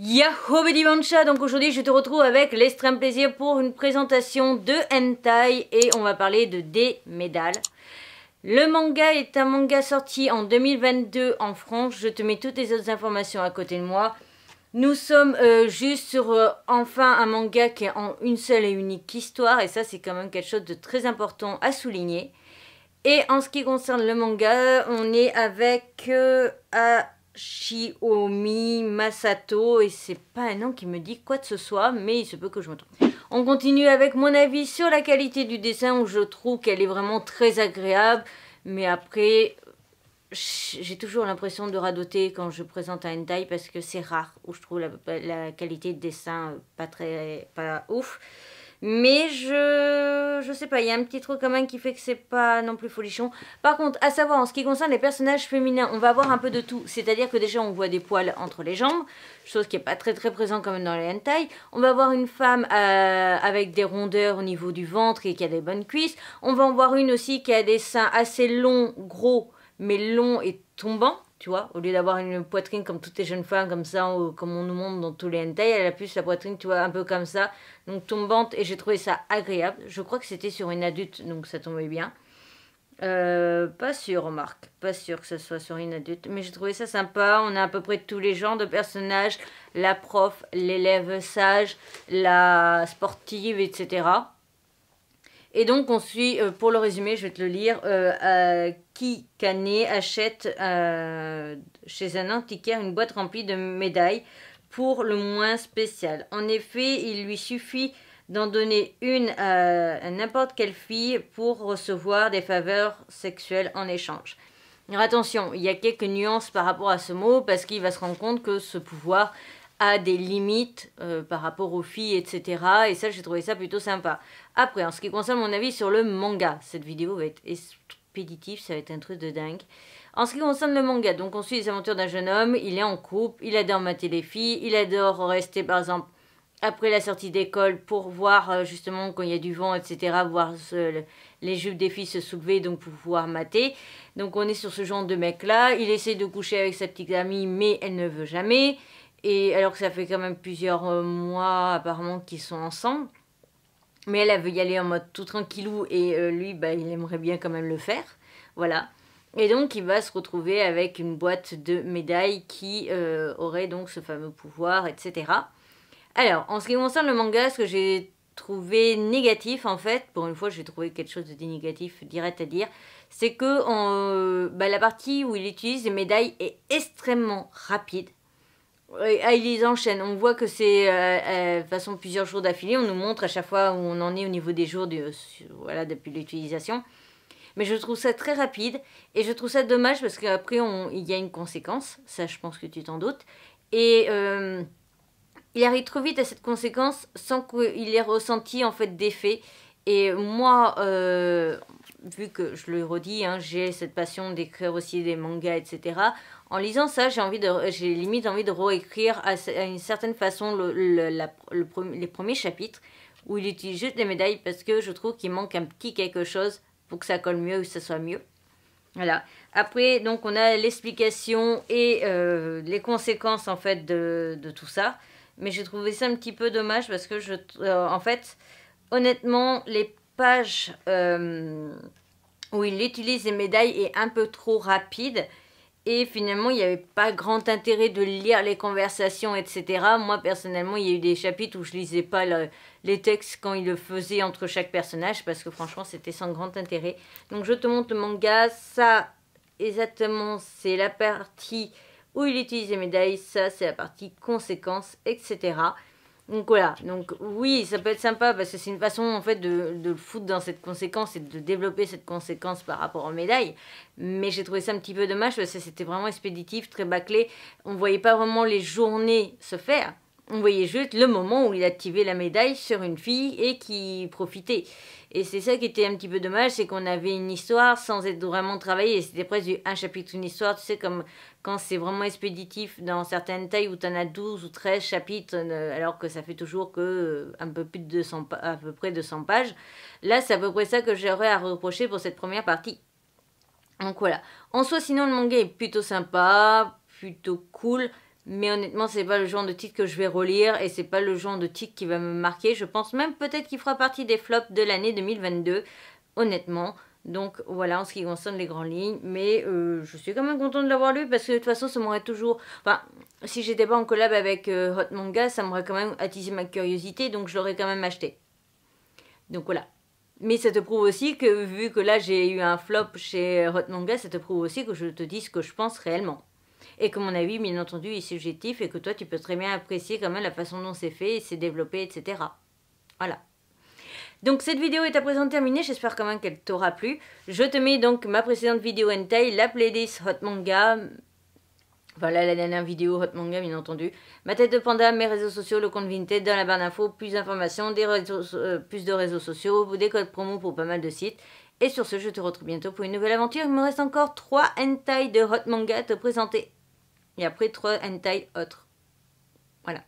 Yahoo Bedimancha, donc aujourd'hui je te retrouve avec l'extrême plaisir pour une présentation de hentai et on va parler de des médailles. Le manga est un manga sorti en 2022 en France, je te mets toutes les autres informations à côté de moi. Nous sommes euh, juste sur euh, enfin un manga qui est en une seule et unique histoire et ça c'est quand même quelque chose de très important à souligner. Et en ce qui concerne le manga, on est avec... Euh, Shiomi Masato et c'est pas un nom qui me dit quoi que ce soit, mais il se peut que je me trompe. On continue avec mon avis sur la qualité du dessin où je trouve qu'elle est vraiment très agréable, mais après j'ai toujours l'impression de radoter quand je présente un hentai parce que c'est rare où je trouve la, la, qualité de dessin pas très pas ouf. Mais je, je sais pas, il y a un petit truc quand même qui fait que c'est pas non plus folichon. Par contre, à savoir, en ce qui concerne les personnages féminins, on va avoir un peu de tout. C'est-à-dire que déjà, on voit des poils entre les jambes, chose qui est pas très très présente quand même dans les hentai. On va voir une femme euh, avec des rondeurs au niveau du ventre et qui a des bonnes cuisses. On va en voir une aussi qui a des seins assez longs, gros, mais longs et tombants tu vois, au lieu d'avoir une poitrine comme toutes les jeunes femmes, comme ça, ou, comme on nous montre dans tous les hentai, elle a plus la poitrine, tu vois, un peu comme ça, donc tombante, et j'ai trouvé ça agréable. Je crois que c'était sur une adulte, donc ça tombait bien. Euh, pas sûr, remarque, pas sûr que ce soit sur une adulte, mais j'ai trouvé ça sympa. On a à peu près tous les genres de personnages la prof, l'élève sage, la sportive, etc. Et donc on suit, euh, pour le résumer, je vais te le lire, euh, qui Canet achète euh, chez un antiquaire une boîte remplie de médailles pour le moins spécial. En effet, il lui suffit d'en donner une à n'importe quelle fille pour recevoir des faveurs sexuelles en échange. Alors attention, il y a quelques nuances par rapport à ce mot parce qu'il va se rendre compte que ce pouvoir a des limites euh, par rapport aux filles, etc. Et ça, j'ai trouvé ça plutôt sympa. Après, en ce qui concerne mon avis sur le manga, cette vidéo va être expéditive, ça va être un truc de dingue. En ce qui concerne le manga, donc on suit les aventures d'un jeune homme, il est en couple, il adore mater les filles, il adore rester par exemple après la sortie d'école pour voir euh, justement quand il y a du vent, etc., voir les jupes des filles se soulever, donc pouvoir mater. Donc on est sur ce genre de mec-là, il essaie de coucher avec sa petite amie, mais elle ne veut jamais. Et alors que ça fait quand même plusieurs euh, mois apparemment qu'ils sont ensemble. Mais elle, veut y aller en mode tout tranquillou et euh, lui, bah, il aimerait bien quand même le faire. Voilà. Et donc il va se retrouver avec une boîte de médailles qui euh, aurait donc ce fameux pouvoir, etc. Alors, en ce qui concerne le manga, ce que j'ai trouvé négatif en fait, pour une fois j'ai trouvé quelque chose de négatif direct à dire, c'est que bah, la partie où il utilise les médailles est extrêmement rapide. Ah, il les enchaîne. On voit que c'est euh, euh façon plusieurs jours d'affilée. On nous montre à chaque fois où on en est au niveau des jours de voilà, depuis l'utilisation. Mais je trouve ça très rapide et je trouve ça dommage parce qu'après il y a une conséquence. Ça, je pense que tu t'en doutes. Et euh, il arrive trop vite à cette conséquence sans qu'il ait ressenti en fait d'effet. Et moi, euh, vu que je le redis, hein, j'ai cette passion d'écrire aussi des mangas, etc. En lisant ça, j'ai envie de, j'ai limite envie de réécrire à, une certaine façon le, le, les premiers chapitres où il utilise juste des médailles parce que je trouve qu'il manque un petit quelque chose pour que ça colle mieux ou que ça soit mieux. Voilà. Après, donc on a l'explication et euh, les conséquences en fait de, tout ça. Mais j'ai trouvé ça un petit peu dommage parce que je, euh, en fait, honnêtement, les page euh, où il utilise les médailles est un peu trop rapide. Et finalement, il n'y avait pas grand intérêt de lire les conversations, etc. Moi, personnellement, il y a eu des chapitres où je ne lisais pas les textes quand il le faisait entre chaque personnage, parce que franchement, c'était sans grand intérêt. Donc, je te montre le manga. Ça, exactement, c'est la partie où il utilise les médailles. Ça, c'est la partie conséquences, etc. Donc voilà, oui, ça peut être sympa parce que c'est une façon en fait de, de, foutre dans cette conséquence et de développer cette conséquence par rapport aux médailles. Mais j'ai trouvé ça un petit peu dommage parce que c'était vraiment expéditif, très bâclé. On ne voyait pas vraiment les journées se faire. On voyait juste le moment où il activait la médaille sur une fille et qui profitait. Et c'est ça qui était un petit peu dommage, c'est qu'on avait une histoire sans être vraiment travaillé. C'était presque un chapitre, une histoire, tu sais, comme quand c'est vraiment expéditif dans certaines tailles où tu en as 12 ou 13 chapitres, euh, alors que ça fait toujours que euh, un peu plus de 200, à peu près 200 pages. Là, c'est à peu près ça que j'aurais à reprocher pour cette première partie. Donc voilà. En soi, sinon, le manga est plutôt sympa, plutôt cool. Mais honnêtement, c'est pas le genre de titre que je vais relire et c'est pas le genre de titre qui va me marquer. Je pense même peut-être qu'il fera partie des flops de l'année 2022, honnêtement. Donc voilà en ce qui concerne les grandes lignes. Mais euh, je suis quand même contente de l'avoir lu parce que de toute façon ça m'aurait toujours... Enfin, si j'étais pas en collab avec euh, Hot Manga, ça m'aurait quand même attisé ma curiosité. Donc je l'aurais quand même acheté. Donc voilà. Mais ça te prouve aussi que vu que là j'ai eu un flop chez Hot Manga, ça te prouve aussi que je te dis ce que je pense réellement et que mon avis, bien entendu, est subjectif et que toi, tu peux très bien apprécier quand même la façon dont c'est fait, c'est développé, etc. Voilà. Donc cette vidéo est à présent terminée, j'espère quand même qu'elle t'aura plu. Je te mets donc ma précédente vidéo hentai, la playlist Hot Manga, voilà la dernière vidéo Hot Manga bien entendu, ma tête de panda, mes réseaux sociaux, le compte Vinted, dans la barre d'infos, plus d'informations, euh, plus de réseaux sociaux, des codes promo pour pas mal de sites. Et sur ce, je te retrouve bientôt pour une nouvelle aventure. Il me reste encore 3 hentai de Hot Manga à te présenter. Et après, trois taille autres. Voilà.